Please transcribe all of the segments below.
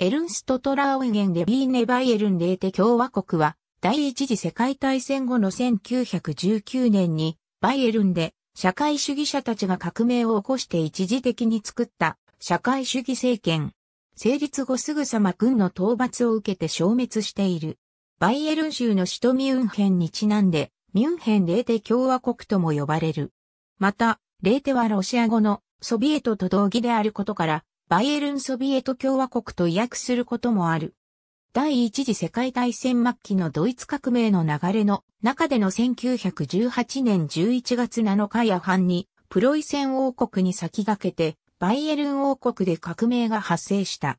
エルンスト・トラウゲンでビーネ・バイエルン・レーテ共和国は、第一次世界大戦後の1919年に、バイエルンで社会主義者たちが革命を起こして一時的に作った社会主義政権。成立後すぐさま軍の討伐を受けて消滅している。バイエルン州の首都ミュンヘンにちなんで、ミュンヘンレーテ共和国とも呼ばれる。また、レーテはロシア語のソビエトと同義であることから、バイエルンソビエト共和国と訳することもある。第一次世界大戦末期のドイツ革命の流れの中での1918年11月7日夜半にプロイセン王国に先駆けてバイエルン王国で革命が発生した。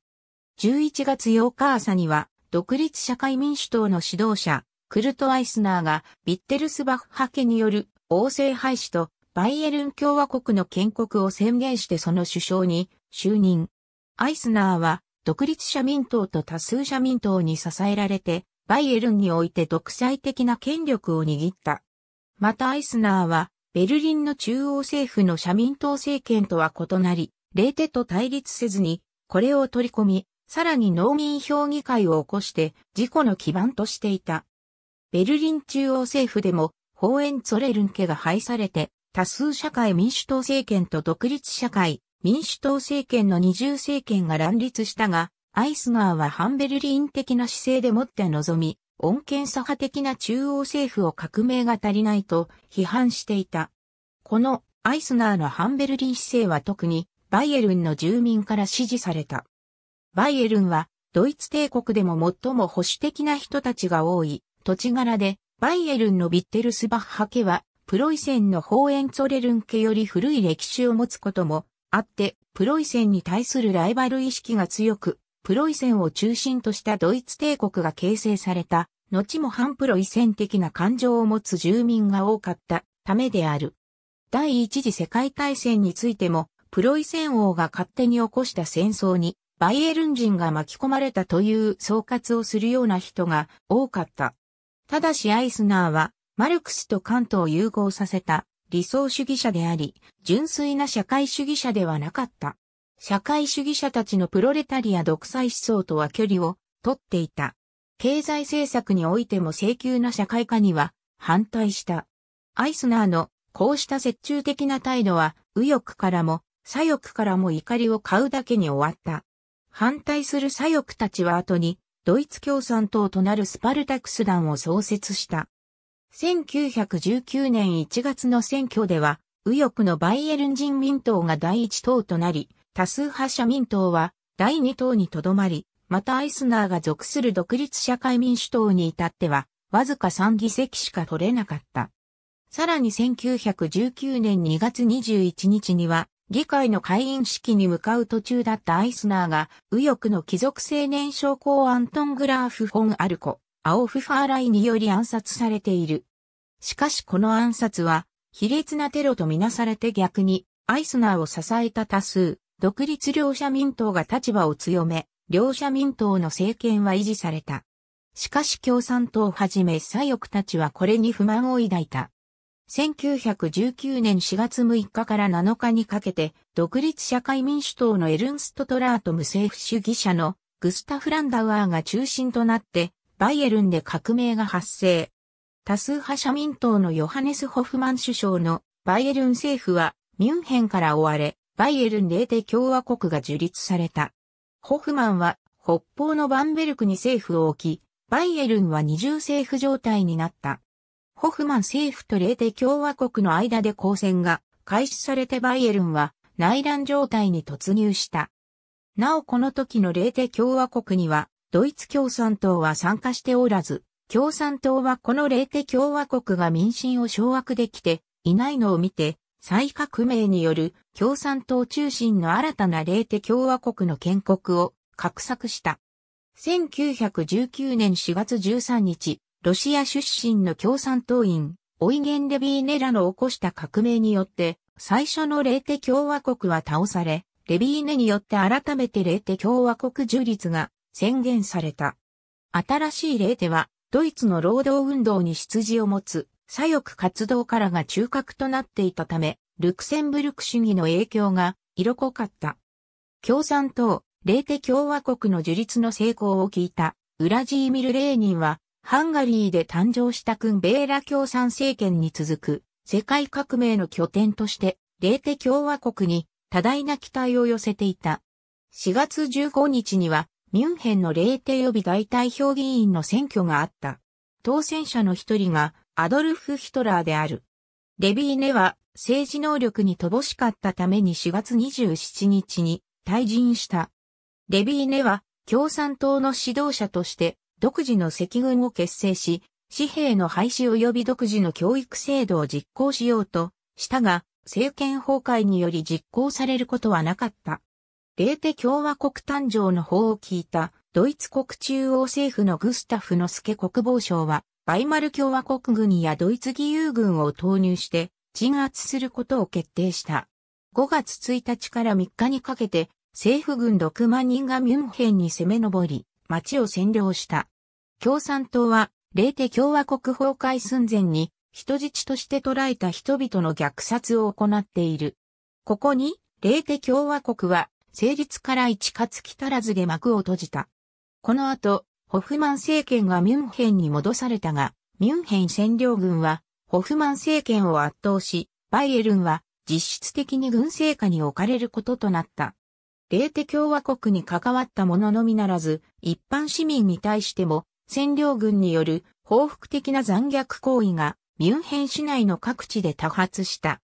11月8日朝には独立社会民主党の指導者クルト・アイスナーがビッテルスバッハ家による王政廃止とバイエルン共和国の建国を宣言してその首相に就任。アイスナーは、独立社民党と多数者民党に支えられて、バイエルンにおいて独裁的な権力を握った。またアイスナーは、ベルリンの中央政府の社民党政権とは異なり、レーと対立せずに、これを取り込み、さらに農民評議会を起こして、事故の基盤としていた。ベルリン中央政府でも、ホーエンツォレルン家が廃されて、多数社会民主党政権と独立社会、民主党政権の二重政権が乱立したが、アイスガーはハンベルリン的な姿勢でもって臨み、穏健左派的な中央政府を革命が足りないと批判していた。このアイスナーのハンベルリン姿勢は特にバイエルンの住民から支持された。バイエルンはドイツ帝国でも最も保守的な人たちが多い土地柄で、バイエルンのビッテルスバッハ家はプロイセンのホーエンツォレルン家より古い歴史を持つこともあって、プロイセンに対するライバル意識が強く、プロイセンを中心としたドイツ帝国が形成された、後も反プロイセン的な感情を持つ住民が多かったためである。第一次世界大戦についても、プロイセン王が勝手に起こした戦争に、バイエルン人が巻き込まれたという総括をするような人が多かった。ただしアイスナーは、マルクスとカントを融合させた理想主義者であり、純粋な社会主義者ではなかった。社会主義者たちのプロレタリア独裁思想とは距離を取っていた。経済政策においても請求な社会化には反対した。アイスナーのこうした折衷的な態度は右翼からも左翼からも怒りを買うだけに終わった。反対する左翼たちは後にドイツ共産党となるスパルタクス団を創設した。1919年1月の選挙では、右翼のバイエルン人民党が第一党となり、多数派社民党は第二党にとどまり、またアイスナーが属する独立社会民主党に至っては、わずか3議席しか取れなかった。さらに1919年2月21日には、議会の会員式に向かう途中だったアイスナーが、右翼の貴族青年将校アントン・グラーフ・フォン・アルコ、アオフファーライにより暗殺されている。しかしこの暗殺は、卑劣なテロとみなされて逆に、アイスナーを支えた多数、独立両者民党が立場を強め、両者民党の政権は維持された。しかし共産党をはじめ左翼たちはこれに不満を抱いた。1919年4月6日から7日にかけて、独立社会民主党のエルンスト・トラート無政府主義者のグスタフ・ランダウアーが中心となって、バイエルンで革命が発生。多数派社民党のヨハネス・ホフマン首相のバイエルン政府はミュンヘンから追われ、バイエルンレーテ共和国が樹立された。ホフマンは北方のバンベルクに政府を置き、バイエルンは二重政府状態になった。ホフマン政府とレーテ共和国の間で交戦が開始されてバイエルンは内乱状態に突入した。なおこの時のレーテ共和国にはドイツ共産党は参加しておらず、共産党はこのレーテ共和国が民進を掌握できていないのを見て、再革命による共産党中心の新たなレーテ共和国の建国を画策した。1919年4月13日、ロシア出身の共産党員、オイゲン・レビーネラの起こした革命によって、最初のレーテ共和国は倒され、レビーネによって改めてレーテ共和国樹立が宣言された。新しい例では、ドイツの労働運動に出自を持つ左翼活動からが中核となっていたため、ルクセンブルク主義の影響が色濃かった。共産党、レーテ共和国の樹立の成功を聞いた、ウラジーミル・レーニンは、ハンガリーで誕生したクンベーラ共産政権に続く、世界革命の拠点として、レーテ共和国に多大な期待を寄せていた。4月15日には、ミュンヘンの霊帝予備大代表議員の選挙があった。当選者の一人がアドルフ・ヒトラーである。レビーネは政治能力に乏しかったために4月27日に退陣した。レビーネは共産党の指導者として独自の赤軍を結成し、紙幣の廃止及び独自の教育制度を実行しようとしたが、政権崩壊により実行されることはなかった。レーテ共和国誕生の法を聞いた、ドイツ国中央政府のグスタフの助国防相は、バイマル共和国軍やドイツ義勇軍を投入して、鎮圧することを決定した。5月1日から3日にかけて、政府軍6万人がミュンヘンに攻め上り、町を占領した。共産党は、レーテ共和国崩壊寸前に、人質として捕らえた人々の虐殺を行っている。ここに、レーテ共和国は成立から1か月足らずで幕を閉じた。この後、ホフマン政権がミュンヘンに戻されたが、ミュンヘン占領軍は、ホフマン政権を圧倒し、バイエルンは実質的に軍政下に置かれることとなった。レーテ共和国に関わった者のみならず、一般市民に対しても、占領軍による報復的な残虐行為がミュンヘン市内の各地で多発した。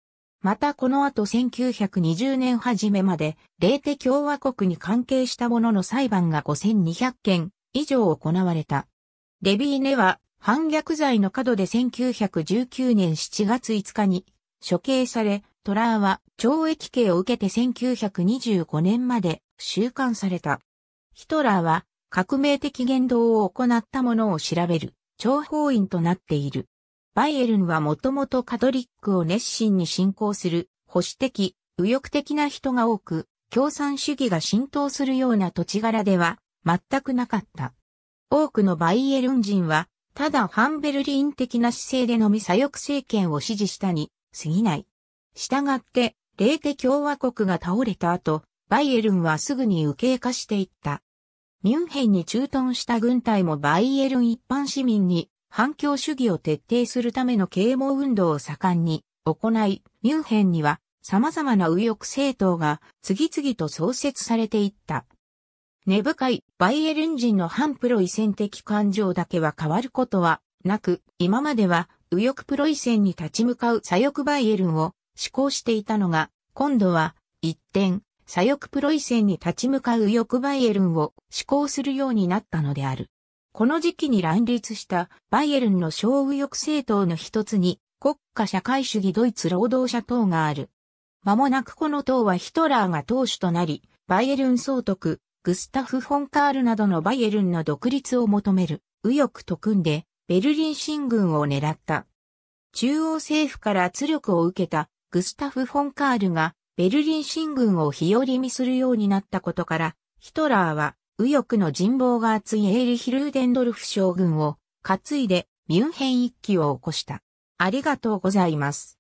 またこの後1920年初めまで、レーテ共和国に関係したものの裁判が5200件以上行われた。レビーネは反逆罪の角で1919年7月5日に処刑され、トラーは懲役刑を受けて1925年まで収監された。ヒトラーは革命的言動を行った者を調べる諜報員となっている。バイエルンはもともとカトリックを熱心に信仰する、保守的、右翼的な人が多く、共産主義が浸透するような土地柄では全くなかった。多くのバイエルン人は、ただハンベルリン的な姿勢でのみ左翼政権を支持したに過ぎない。従って、レーテ共和国が倒れた後、バイエルンはすぐに右傾化していった。ミュンヘンに駐屯した軍隊もバイエルン一般市民に環境主義を徹底するための啓蒙運動を盛んに行い、ミュンヘンには様々な右翼政党が次々と創設されていった。根深いバイエルン人の反プロイセン的感情だけは変わることはなく、今までは右翼プロイセンに立ち向かう左翼バイエルンを志向していたのが、今度は一転、左翼プロイセンに立ち向かう右翼バイエルンを志向するようになったのである。この時期に乱立したバイエルンの小右翼政党の一つに国家社会主義ドイツ労働者党がある。間もなくこの党はヒトラーが党首となり、バイエルン総督、グスタフ・フォンカールなどのバイエルンの独立を求める右翼と組んでベルリン進軍を狙った。中央政府から圧力を受けたグスタフ・フォンカールがベルリン進軍を日和見するようになったことから、ヒトラーは右翼の人望が厚いエイリヒ・ルーデンドルフ将軍を担いでミュンヘン一揆を起こした。ありがとうございます。